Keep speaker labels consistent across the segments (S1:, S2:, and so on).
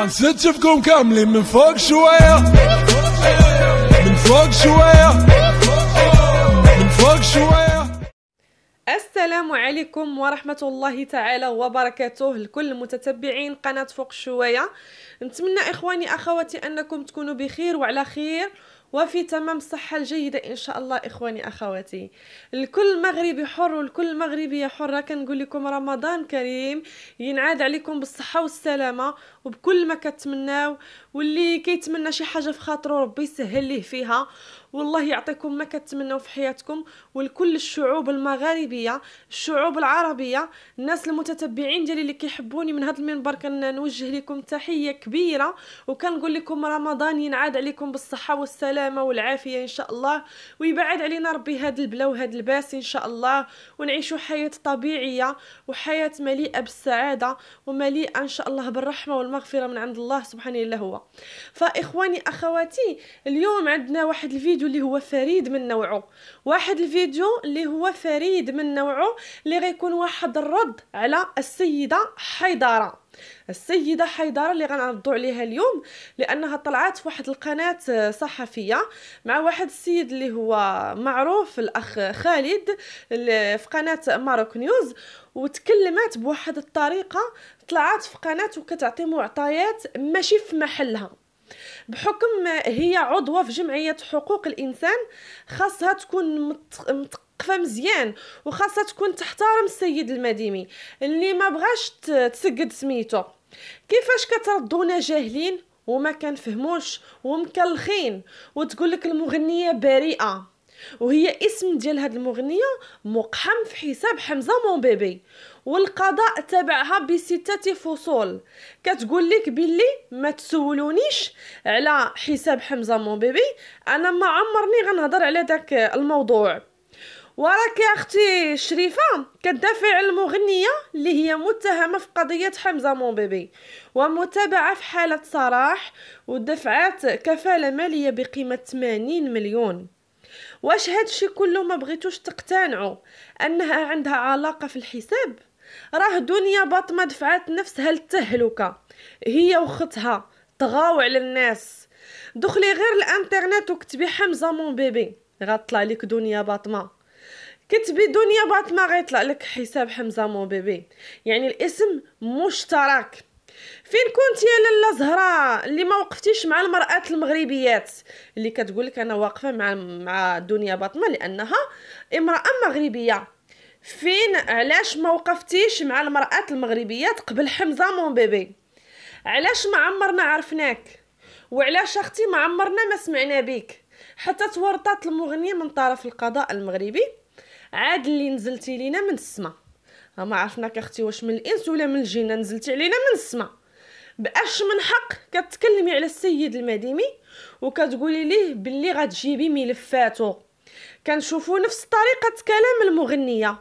S1: حنستشفكم كاملين من فوق شوية من فوق شوية من فوق شوية السلام عليكم ورحمة الله تعالى وبركاته لكل متتبعين قناة فوق شوية نتمنى إخواني أخواتي أنكم تكونوا بخير وعلى خير وفي تمام الصحة الجيدة إن شاء الله إخواني أخواتي الكل مغربي حر والكل مغربية حرة كنقول لكم رمضان كريم ينعاد عليكم بالصحة والسلامة وبكل ما كتمناو واللي كيتمنى شي حاجه في خاطره ربي يسهل ليه فيها والله يعطيكم ما كتمنوا في حياتكم ولكل الشعوب المغاربيه الشعوب العربيه الناس المتتبعين ديالي اللي كيحبوني من هذا المنبر كنوجه لكم تحيه كبيره وكنقول لكم رمضان ينعاد عليكم بالصحه والسلامه والعافيه ان شاء الله ويبعد علينا ربي هذا البلا وهذا الباس ان شاء الله ونعيشوا حياه طبيعيه وحياه مليئه بالسعاده ومليئه ان شاء الله بالرحمه والمغفره من عند الله سبحانه الا هو فاخواني اخواتي اليوم عندنا واحد الفيديو اللي هو فريد من نوعه واحد الفيديو اللي هو فريد من نوعه اللي غيكون واحد الرد على السيده حيدره السيده حيدره اللي غنعرضوا عليها اليوم لانها طلعت في واحد القناه آه، صحفيه مع واحد السيد اللي هو معروف الاخ خالد في قناه ماروك نيوز وتكلمات بواحد الطريقه طلعت في قناه وكتعطي معطيات ماشي في محلها بحكم هي عضوة في جمعية حقوق الإنسان خاصها تكون متق... متقفه مزيان وخاصها تكون تحترم السيد المديمي اللي ما بغاش تسقد سميتو كيفاش كتردونا جاهلين وما فهموش ومكلخين وتقول لك المغنيه بريئه وهي اسم ديال هاد المغنيه مقحم في حساب حمزه مون بيبي والقضاء تبعها بستة فصول كتقول لك باللي ما تسولونيش على حساب حمزه مون بيبي انا ما عمرني غنهضر على داك الموضوع وراك يا اختي شريفه كتدافع على المغنيه اللي هي متهمه في قضيه حمزه مون بيبي ومتابعه في حاله صراح ودفعات كفاله ماليه بقيمه 80 مليون واش هادشي كله ما بغيتوش تقتنعوا انها عندها علاقه في الحساب راه دنيا باطمه دفعات نفسها للتهلكه هي وخطها طغاو على الناس دخلي غير الانترنت وكتبي حمزه مون بيبي غطلع لك دنيا باطمه كتبي دنيا باطمه غيطلع لك حساب حمزه مون بيبي يعني الاسم مشترك فين كنتي يا لاله زهراء اللي ما وقفتيش مع المرأة المغربيات اللي كتقول لك انا واقفه مع مع دنيا باطمه لانها امراه مغربيه فين علاش ما وقفتيش مع المرأة المغربيات قبل حمزه مون بيبي علاش ما عمرنا عرفناك وعلاش اختي ما عمرنا ما سمعنا بك حتى تورطات المغنيه من طرف القضاء المغربي عاد اللي نزلتي لينا من السما ما عرفناك اختي واش من الانس ولا من الجنه نزلتي علينا من السما باش من حق كتكلمي على السيد المديمي وكتقولي ليه باللي غتجيبي ملفاتو كنشوفو نفس طريقه كلام المغنيه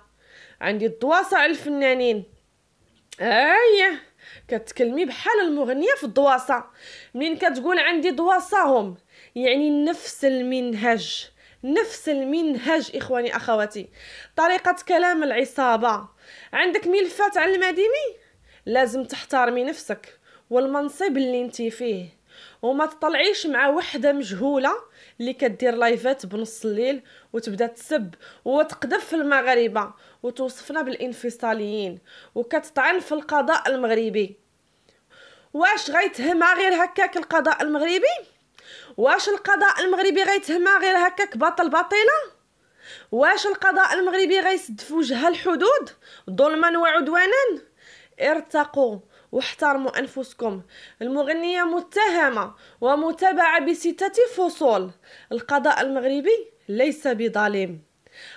S1: عندي الدواسه على الفنانين اي كتكلمي بحال المغنيه في الدواسه من كتقول عندي دواساهم يعني نفس المنهج نفس المنهج اخواني اخواتي طريقه كلام العصابه عندك ملفات على المديمي لازم تحترمي نفسك والمنصب اللي انت فيه وما تطلعيش مع وحده مجهوله اللي كدير لايفات بنص الليل وتبدا تسب وتقذف في المغاربه وتوصفنا بالانفصاليين وكتطعن في القضاء المغربي واش غيتهمها غير هكاك القضاء المغربي واش القضاء المغربي غيتهمها غير هكاك باطل باطله واش القضاء المغربي غيسد في وجهها الحدود ظلما وعدوانا ارتقوا واحترموا أنفسكم المغنية متهمة ومتابعة بستة فصول القضاء المغربي ليس بظالم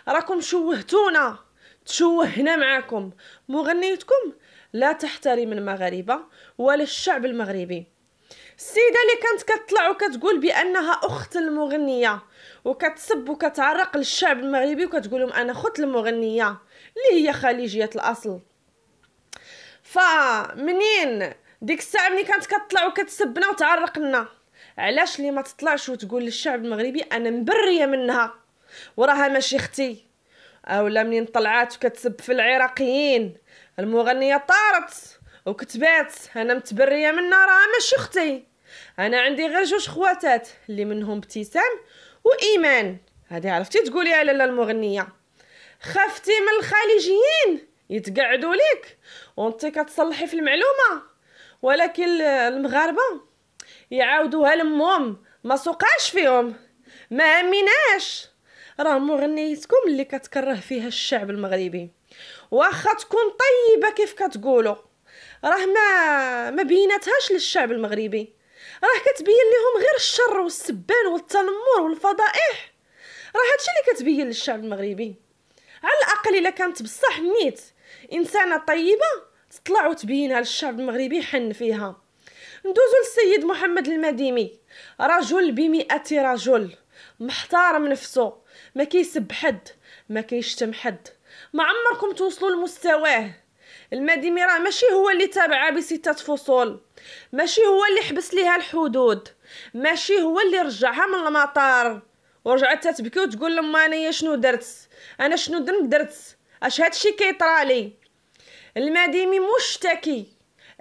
S1: راكم شوهتونا تشوهنا معاكم مغنيتكم لا تحترم المغاربة ولا الشعب المغربي السيده اللي كانت كتطلع وكتقول بانها اخت المغنيه وكتسب وكتعرق للشعب المغربي وكتقول لهم انا اخت المغنيه اللي هي خليجيه الاصل فمنين ديك الساعه ملي كانت كتطلع وكتسبنا وتعرقنا علاش لي ما تطلعش وتقول للشعب المغربي انا مبريه منها وراها ماشي اختي اولا منين طلعات وكتسب في العراقيين المغنيه طارت وكتبات انا متبريه منها راها ماشي اختي انا عندي غير جوج خواتات اللي منهم ابتسام وايمان هذه عرفتي تقوليها لالا المغنيه خفتي من الخليجيين يتقعدوا ليك وانت كتصلحي في المعلومه ولكن المغاربه يعاودوها لمهم ما سوقاش فيهم ما عميناش راه مغنيتكم اللي كتكره فيها الشعب المغربي واخا تكون طيبه كيف كتقولوا راه ما ما بيناتهاش للشعب المغربي راه كتبين لهم غير الشر والسبان والتنمر والفضائح راه هادشي اللي كتبين للشعب المغربي على الاقل الا كانت بصح نيت انسانه طيبه تطلع وتبينها للشعب المغربي يحن فيها ندوزو للسيد محمد المديمي رجل بمئة رجل محترم نفسه ما كيسب حد ما كيشتم حد ما عمركم توصلوا لمستواه المديمي راه ماشي هو اللي تابعها بستة فصول ماشي هو اللي حبس ليها الحدود ماشي هو اللي رجعها من المطار ورجعت تتبكي وتقول لما انايا شنو درت انا شنو درت اش هادشي كيطرالي المديمي مشتكي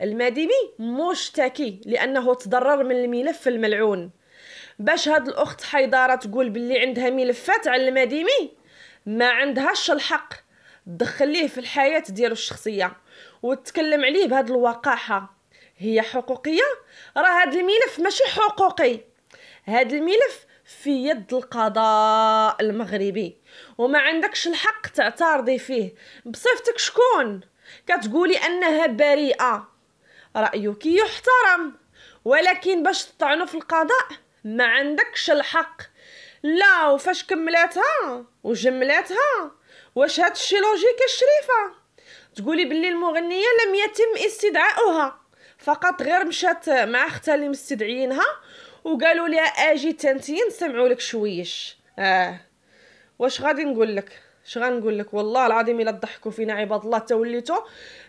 S1: المديمي مشتكي لانه تضرر من الملف الملعون باش هاد الاخت حيداره تقول باللي عندها ملفات على المديمي ما عندهاش الحق دخليه ليه في الحياه ديالو الشخصيه وتكلم عليه بهاد الوقاحه هي حقوقيه راه هاد الملف ماشي حقوقي هاد الملف في يد القضاء المغربي وما عندكش الحق تعترضي فيه بصفتك شكون كتقولي انها بريئه رايك يحترم ولكن باش تطعنوا في القضاء ما عندكش الحق لا وفاش كملاتها وجملاتها واش هادشي لوجيك الشريفه تقولي باللي المغنيه لم يتم استدعاؤها فقط غير مشات مع اختها اللي مستدعينها وقالوا لها اجي تنتين سمعوا لك شويش اه واش غادي نقول لك اش غنقول لك والله العظيم الا ضحكوا فينا عباد الله تا وليتو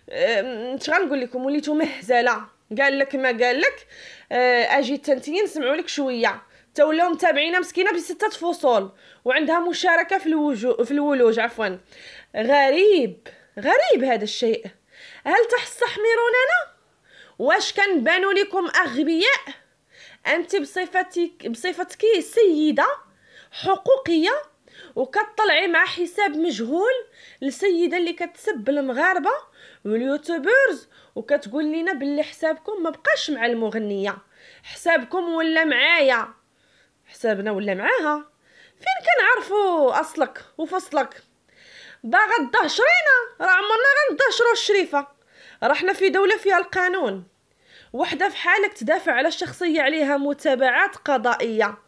S1: اش غنقول لكم وليتو مهزله قال لك ما قال لك أه، اجي تنتين نسمعوا لك شويه تا ولاو متابعينا مسكينه بسته فصول وعندها مشاركه في الوجو في الولوج عفوا غريب غريب هذا الشيء هل انا واش كنبانوا لكم اغبياء انت بصفتك بصفتك سيده حقوقيه وكتطلعي مع حساب مجهول لسيده اللي كتسب المغاربه واليوتيوبرز وكتقول لنا باللي حسابكم ما بقاش مع المغنيه حسابكم ولا معايا حسابنا ولا معاها فين كنعرفوا اصلك وفصلك باغا تدهشرينا راه عمرنا غندهشروا الشريفه راه حنا في دوله فيها القانون وحده في حالك تدافع على شخصيه عليها متابعات قضائيه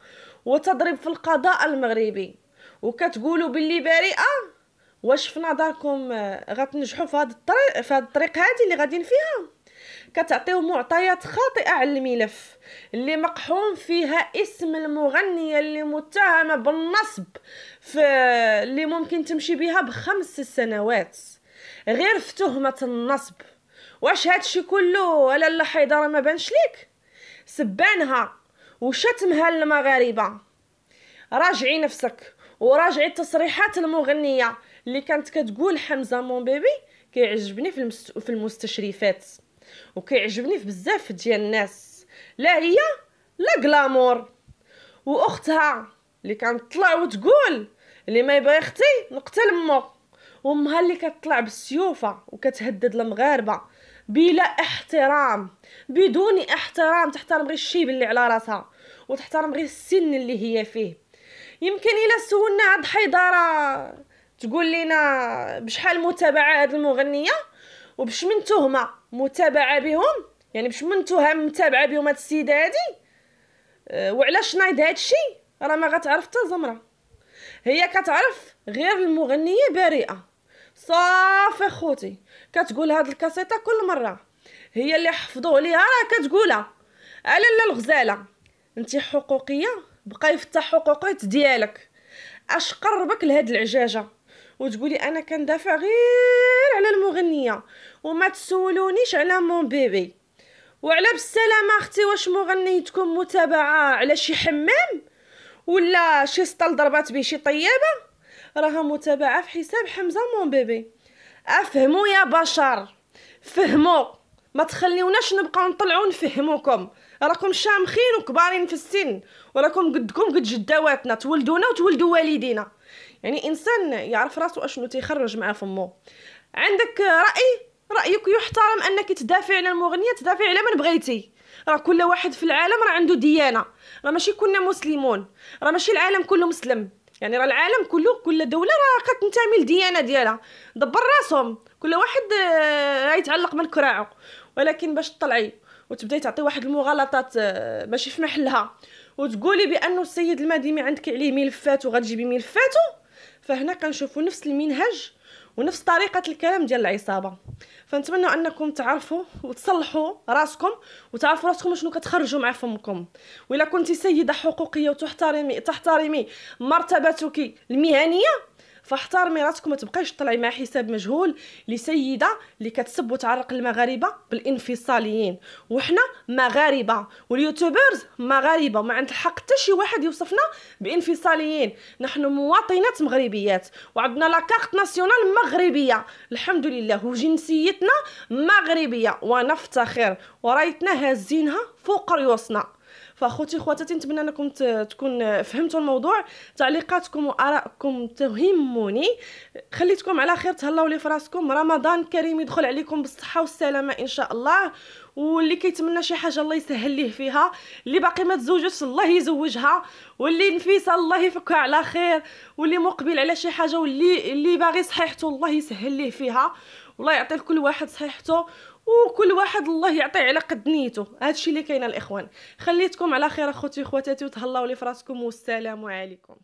S1: وتضرب في القضاء المغربي وكتقولوا باللي بريئه آه، واش في نظركم آه، غتنجحوا في هذا الطريق في هذا الطريق هذه اللي غاديين فيها كتعطيو معطيات خاطئه على الملف اللي مقحوم فيها اسم المغنيه اللي متهمه بالنصب في اللي ممكن تمشي بها بخمس سنوات غير في تهمه النصب واش هادشي كله ولا لا حيدره ما بانش ليك سبانها وشتمها للمغاربه راجعي نفسك وراجعي تصريحات المغنيه اللي كانت كتقول حمزه مون بيبي كيعجبني في, المست... في المستشرفات وكيعجبني في بزاف ديال الناس لا هي لا غلامور واختها اللي تطلع وتقول اللي ما يبغي اختي نقتل مو وامها اللي كتطلع بالسيوفه وكتهدد المغاربه بلا احترام بدون احترام تحترم غير الشيب اللي على راسها وتحترم غير السن اللي هي فيه يمكن الا سولنا عند حيدره تقول لنا بشحال متابعه هاد المغنيه وبش من تهمه متابعه بهم يعني بش من تهم متابعه بهم هاد السيده هادي أه وعلاش نايض هادشي راه ما غتعرف حتى زمره هي كتعرف غير المغنيه بريئه صافي خوتي كتقول هاد الكاسيطه كل مره هي اللي حفظوا ليها راه كتقولها الا الغزاله انت حقوقيه بقى يفتح حقوقات ديالك اش قربك لهاد العجاجه وتقولي انا كندافع غير على المغنيه وما تسولونيش على مون بيبي وعلى بالسلامه اختي واش مغنيتكم متابعه على شي حمام ولا شي سطل ضربات به شي طيابه راها متابعه في حساب حمزه مون بيبي افهموا يا بشر فهموا ما تخليوناش نبقاو نطلعوا نفهموكم راكم شامخين وكبارين في السن وراكم قدكم قد جداواتنا تولدونا وتولدوا والدينا يعني انسان يعرف راسو اشنو تيخرج مع فمو عندك راي رايك يحترم انك تدافع على المغنيه تدافع على من بغيتي راه كل واحد في العالم راه عنده ديانه راه ماشي كلنا مسلمون راه ماشي العالم كله مسلم يعني راه العالم كله كل دوله راه كتنتمي لديانه ديالها دبر راسهم كل واحد غيتعلق آه، من كراعو ولكن باش تطلعي وتبداي تعطي واحد المغالطات ماشي آه، في محلها وتقولي بانه السيد المديمي عندك عليه ملفات وغتجيبي ملفاته فهنا كنشوفوا نفس المنهج ونفس طريقه الكلام ديال العصابه فنتمنى انكم تعرفوا وتصلحوا راسكم وتعرفوا راسكم شنو كتخرجوا مع فمكم وإلا كنتي سيده حقوقيه وتحترمي تحترمي مرتبتك المهنيه فاحترمي راسك وما تبقايش تطلعي مع حساب مجهول لسيده اللي كتسب وتعرق المغاربه بالانفصاليين وحنا مغاربه واليوتيوبرز مغاربه ما عند الحق حتى شي واحد يوصفنا بانفصاليين نحن مواطنات مغربيات وعندنا لاكارت ناسيونال مغربيه الحمد لله وجنسيتنا مغربيه ونفتخر ورايتنا هازينها فوق ريوسنا فاخوتي خواتاتي نتمنى انكم تكون آه، فهمتوا الموضوع تعليقاتكم وارائكم تهمني خليتكم على خير تهلاو لي فراسكم رمضان كريم يدخل عليكم بالصحه والسلامه ان شاء الله واللي كيتمنى شي حاجه الله يسهل ليه فيها اللي باقي ما تزوجش الله يزوجها واللي نفيسه الله يفكها على خير واللي مقبل على شي حاجه واللي اللي باغي صحيحته الله يسهل ليه فيها والله يعطي لكل واحد صحيحته وكل واحد الله يعطيه على قد نيته الشيء اللي كاين الاخوان خليتكم على خير اخوتي وخواتاتي وتهلاو لي فراسكم والسلام عليكم